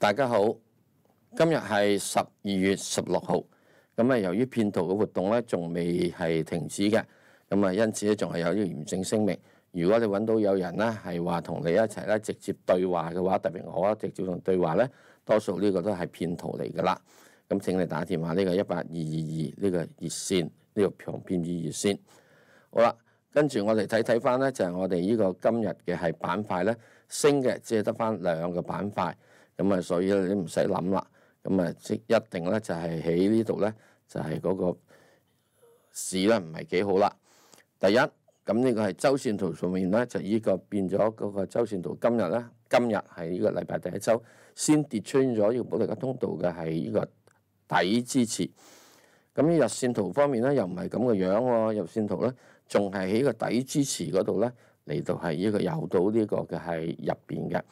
大家好，今日系十二月十六號。咁啊，由於騙徒嘅活動咧，仲未係停止嘅。咁啊，因此咧，仲係有呢個嚴正聲明。如果你揾到有人咧係話同你一齊咧直接對話嘅話，特別我直接同對話咧，多數呢個都係騙徒嚟噶啦。咁請你打電話呢個一八二二二呢個熱線呢個骗子熱線。好啦，跟住我哋睇睇翻咧，就係我哋呢個今日嘅係板塊咧升嘅，只系得翻兩個板塊。咁啊，所以你唔使諗啦。咁啊，即一定咧就係喺呢度咧，就係嗰個市咧唔係幾好啦。第一，咁呢個係周線圖上面咧，就依個變咗嗰個周線圖。今日咧，今日係呢個禮拜第一週，先跌穿咗要個保利格通道嘅係呢個底支持。咁日線圖方面咧，又唔係咁嘅樣喎。日線圖咧，仲係喺個底支持嗰度咧嚟到係呢個遊到呢個嘅係入邊嘅。